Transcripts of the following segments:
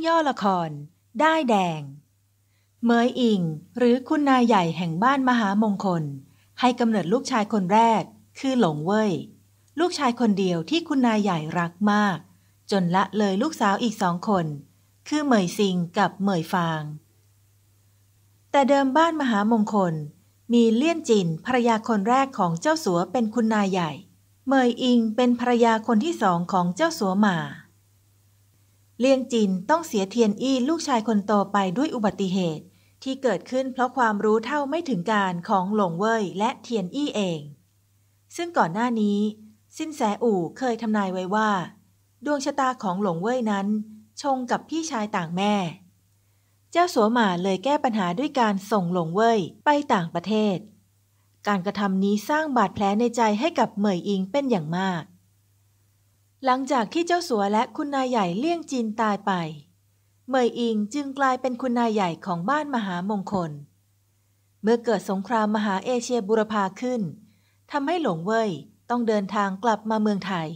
องย่อละครได้แดงเมยอิงหรือคุณนายใหญ่แห่งบ้านมหามงคลให้กำเนิดลูกชายคนแรกคือหลงเว่ยลูกชายคนเดียวที่คุณนายใหญ่รักมาก จนละเลยลูกสาวอีกสองคน คือเหมยซิงกับเหมยฟาง แต่เดิมบ้านมหามงคล มีเลี่ยนจินภรยาคนแรกของเจ้าสัวเป็นคุณนายใหญ่เมยอิงเป็นภรยาคนที่สองของเจ้าสัวหมาเลี่ยงจินต้องเสียเทียนอี้ลูกชายคนโตไปด้วยอุบัติเหตุที่เกิดขึ้นเพราะความรู้เท่าไม่ถึงการของหลงเว่ยและเทียนอี้เอง ซึ่งก่อนหน้านี้สินแสอู่เคยทำนายไว้ว่า ดวงชะตาของหลงเว่ยนั้นชงกับพี่ชายต่างแม่ เจ้าสัวหมาเลยแก้ปัญหาด้วยการส่งหลงเว่ยไปต่างประเทศ การกระทำนี้สร้างบาดแผลในใจให้กับเหมยอิงเป็นอย่างมากหลังจากที่เจ้าสัวและคุณนายใหญ่เลี่ยงจีนตายไปเมยอิงจึงกลายเป็นคุณนายใหญ่ของบ้านมหามงคล เมื่อเกิดสงครามมหาเอเชียบุรพาขึ้น ทำให้หลงเว่ยต้องเดินทางกลับมาเมืองไทย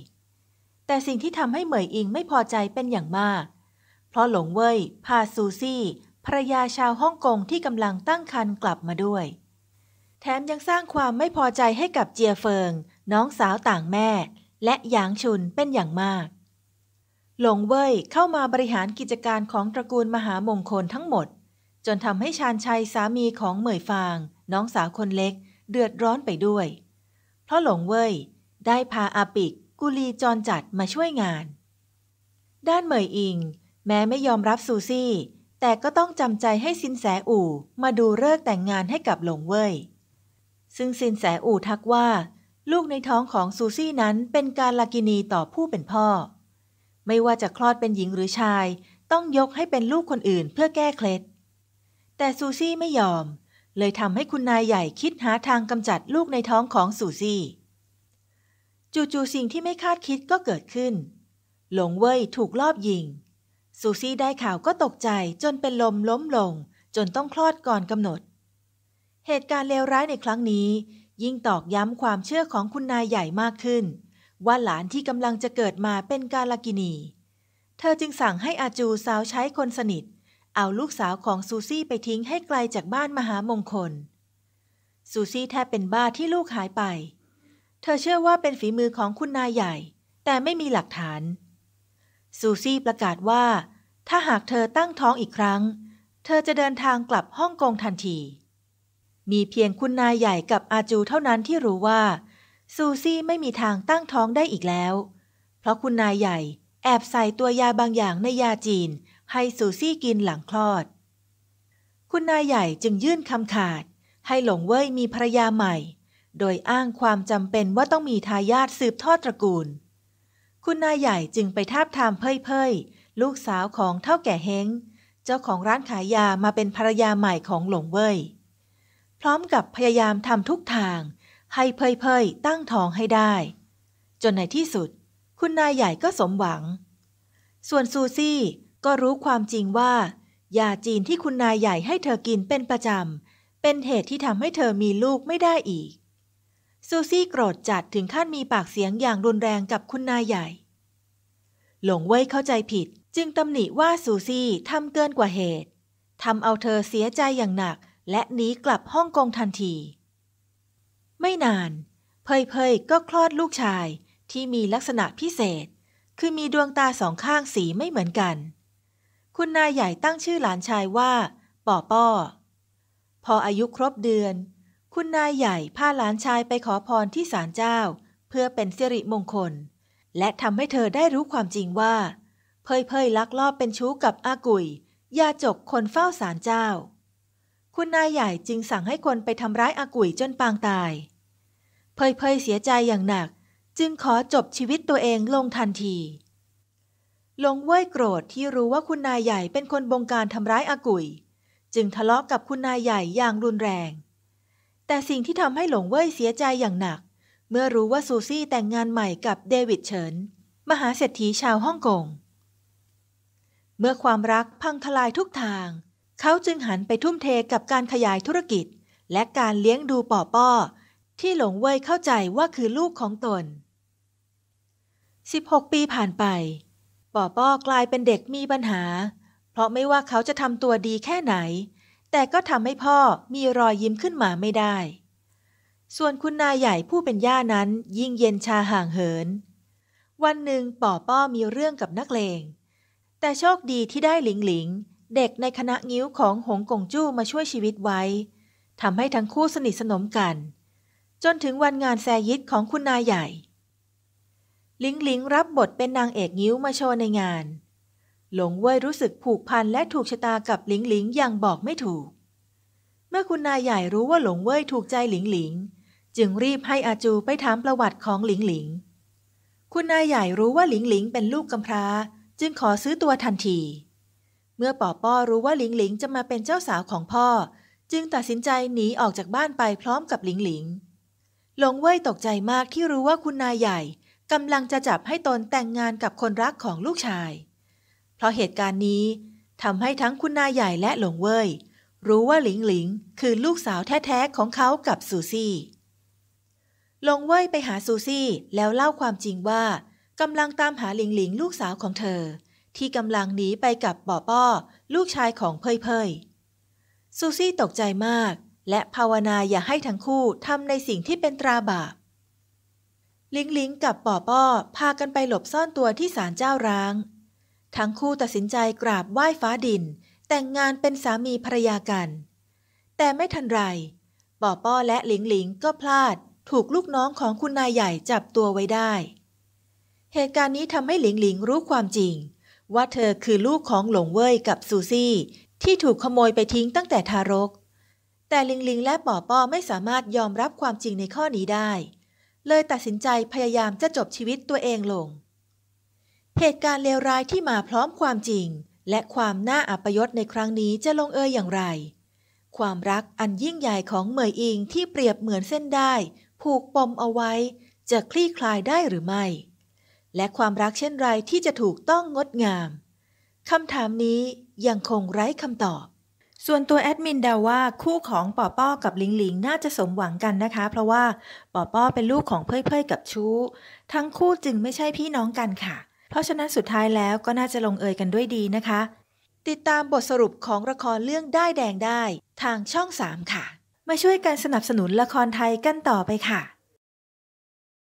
แต่สิ่งที่ทำให้เหมยอิงไม่พอใจเป็นอย่างมาก เพราะหลงเว่ยพาซูซี่ภรรยาชาวฮ่องกงที่กำลังตั้งครรภ์กลับมาด้วย แถมยังสร้างความไม่พอใจให้กับเจียเฟิง น้องสาวต่างแม่และหยางชุนเป็นอย่างมาก หลงเว่ยเข้ามาบริหารกิจการของตระกูลมหามงคลทั้งหมด จนทำให้ชานชัยสามีของเหมยฟาง น้องสาวคนเล็ก เดือดร้อนไปด้วย เพราะหลงเว่ยได้พาอาปิกกุลีจรจัดมาช่วยงาน ด้านเหมยอิง แม้ไม่ยอมรับซูซี่ แต่ก็ต้องจำใจให้สินแสอู่มาดูเลิกแต่งงานให้กับหลงเว่ย ซึ่งสินแสอู่ทักว่าลูกในท้องของซูซี่นั้นเป็นการลากินีต่อผู้เป็นพ่อ ไม่ว่าจะคลอดเป็นหญิงหรือชาย ต้องยกให้เป็นลูกคนอื่นเพื่อแก้เคล็ดแต่ซูซี่ไม่ยอม เลยทำให้คุณนายใหญ่คิดหาทางกำจัดลูกในท้องของซูซี่ จู่ๆสิ่งที่ไม่คาดคิดก็เกิดขึ้น หลงเว่ยถูกลอบยิง ซูซี่ได้ข่าวก็ตกใจจนเป็นลมล้มลง จนต้องคลอดก่อนกำหนด เหตุการณ์เลวร้ายในครั้งนี้ยิ่งตอกย้ำความเชื่อของคุณนายใหญ่มากขึ้น ว่าหลานที่กำลังจะเกิดมาเป็นกาลกินีเธอจึงสั่งให้อาจูสาวใช้คนสนิท เอาลูกสาวของซูซี่ไปทิ้งให้ไกลจากบ้านมหามงคลซูซี่แทบเป็นบ้าที่ลูกหายไป เธอเชื่อว่าเป็นฝีมือของคุณนายใหญ่ แต่ไม่มีหลักฐานซูซี่ประกาศว่า ถ้าหากเธอตั้งท้องอีกครั้ง เธอจะเดินทางกลับฮ่องกงทันทีมีเพียงคุณนายใหญ่กับอาจูเท่านั้นที่รู้ว่า ซูซี่ไม่มีทางตั้งท้องได้อีกแล้ว เพราะคุณนายใหญ่แอบใส่ตัวยาบางอย่างในยาจีน ให้ซูซี่กินหลังคลอด คุณนายใหญ่จึงยื่นคำขาด ให้หลงเว่ยมีภรรยาใหม่ โดยอ้างความจำเป็นว่าต้องมีทายาทสืบทอดตระกูล คุณนายใหญ่จึงไปทาบทามเพยเพยลูกสาวของเท่าแก่เฮงเจ้าของร้านขายยามาเป็นภรรยาใหม่ของหลงเว่ยร้อมกับพยายามทำทุกทาง ให้เพยเพยตั้งท้องให้ได้ จนในที่สุด คุณนายใหญ่ก็สมหวัง ส่วนซูซี่ก็รู้ความจริงว่า ยาจีนที่คุณนายใหญ่ให้เธอกินเป็นประจำ เป็นเหตุที่ทำให้เธอมีลูกไม่ได้อีก ซูซี่โกรธจัดถึงขั้นมีปากเสียงอย่างรุนแรงกับคุณนายใหญ่ หลงเว่ยเข้าใจผิดจึงตำหนิว่าซูซี่ทำเกินกว่าเหตุทำเอาเธอเสียใจอย่างหนักและหนีกลับฮ่องกงทันที ไม่นาน เพยเพยก็คลอดลูกชายที่มีลักษณะพิเศษ คือมีดวงตาสองข้างสีไม่เหมือนกัน คุณนายใหญ่ตั้งชื่อหลานชายว่า ป่อป้อ พออายุครบเดือน คุณนายใหญ่พาหลานชายไปขอพรที่ศาลเจ้า เพื่อเป็นสิริมงคล และทำให้เธอได้รู้ความจริงว่า เพยเพยลักลอบเป็นชู้กับอากุยยาจกคนเฝ้าศาลเจ้าคุณนายใหญ่จึงสั่งให้คนไปทำร้ายอากุยจนปางตายเพยเพยเสียใจอย่างหนักจึงขอจบชีวิตตัวเองลงทันที หลงเว่ยโกรธที่รู้ว่าคุณนายใหญ่เป็นคนบงการทำร้ายอากุยจึงทะเลาะกับคุณนายใหญ่อย่างรุนแรง แต่สิ่งที่ทำให้หลงเว่ยเสียใจอย่างหนัก เมื่อรู้ว่าซูซี่แต่งงานใหม่กับเดวิดเฉินมหาเศรษฐีชาวฮ่องกง เมื่อความรักพังทลายทุกทางเขาจึงหันไปทุ่มเทกับการขยายธุรกิจและการเลี้ยงดูป่อป้อที่หลงเว่ยเข้าใจว่าคือลูกของตน 16 ปีผ่านไป ป่อป้อกลายเป็นเด็กมีปัญหา เพราะไม่ว่าเขาจะทำตัวดีแค่ไหน แต่ก็ทำให้พ่อมีรอยยิ้มขึ้นมาไม่ได้ ส่วนคุณนายใหญ่ผู้เป็นย่านั้นยิ่งเย็นชาห่างเหิน วันหนึ่งป่อป้อมีเรื่องกับนักเลง แต่โชคดีที่ได้หลิงหลิงเด็กในคณะงิ้วของหงกงจู้มาช่วยชีวิตไว้ทำให้ทั้งคู่สนิทสนมกัน จนถึงวันงานแซยิตของคุณนายใหญ่ลิงลิงรับบทเป็นนางเอกงิ้วมาโชว์ในงาน หลงเว่ยรู้สึกผูกพันและถูกชะตากับหลิงหลิงอย่างบอกไม่ถูก เมื่อคุณนายใหญ่รู้ว่าหลงเว่ยถูกใจหลิงหลิงจึงรีบให้อาจูไปถามประวัติของหลิงหลิงคุณนายใหญ่รู้ว่าหลิงหลิง เป็นลูกกำพร้า จึงขอซื้อตัวทันทีเมื่อป่อป้อรู้ว่าหลิงหลิงจะมาเป็นเจ้าสาวของพ่อ จึงตัดสินใจหนีออกจากบ้านไปพร้อมกับหลิงหลิง หลงเว่ยตกใจมากที่รู้ว่าคุณนายใหญ่กำลังจะจับให้ตนแต่งงานกับคนรักของลูกชาย เพราะเหตุการณ์นี้ทำให้ทั้งคุณนายใหญ่และหลงเว่ยรู้ว่าหลิงหลิงคือลูกสาวแท้ๆของเขากับซูซี่ หลงเว่ยไปหาซูซี่ แล้วเล่าความจริงว่ากำลังตามหาหลิงหลิงลูกสาวของเธอที่กำลังหนีไปกับป่อป้อลูกชายของเพยเพยซูซี่ตกใจมาก และภาวนาอย่าให้ทั้งคู่ ทำในสิ่งที่เป็นตราบาปลิงลิงกับป่อป้อพากันไปหลบซ่อนตัวที่ศาลเจ้าร้าง ทั้งคู่ตัดสินใจกราบไหว้ฟ้าดิน แต่งงานเป็นสามีภรรยากัน แต่ไม่ทันไร ป่อป้อและหลิงหลิงก็พลาดถูกลูกน้องของคุณนายใหญ่จับตัวไว้ได้ เหตุการณ์นี้ทำให้หลิงหลิงรู้ความจริงว่าเธอคือลูกของหลงเว่ยกับซูซี่ที่ถูกขโมยไปทิ้งตั้งแต่ทารก แต่ลิงลิงและป่อป้อไม่สามารถยอมรับความจริงในข้อนี้ได้ เลยตัดสินใจพยายามจะจบชีวิตตัวเองลง เหตุการณ์เลวร้ายที่มาพร้อมความจริงและความน่าอัปยศในครั้งนี้จะลงเอยอย่างไร ความรักอันยิ่งใหญ่ของเหมยอิงที่เปรียบเหมือนเส้นได้ผูกปมเอาไว้จะคลี่คลายได้หรือไม่และความรักเช่นไรที่จะถูกต้องงดงาม คำถามนี้ยังคงไร้คำตอบ ส่วนตัวแอดมินเดาว่า คู่ของปอป้อกับลิงลิงน่าจะสมหวังกันนะคะ เพราะว่าปอป้อเป็นลูกของเพ่ยเพ่ยกับชู้ ทั้งคู่จึงไม่ใช่พี่น้องกันค่ะ เพราะฉะนั้นสุดท้ายแล้วก็น่าจะลงเอยกันด้วยดีนะคะ ติดตามบทสรุปของละครเรื่องได้แดงได้ทางช่อง 3 ค่ะ มาช่วยกันสนับสนุนละครไทยกันต่อไปค่ะ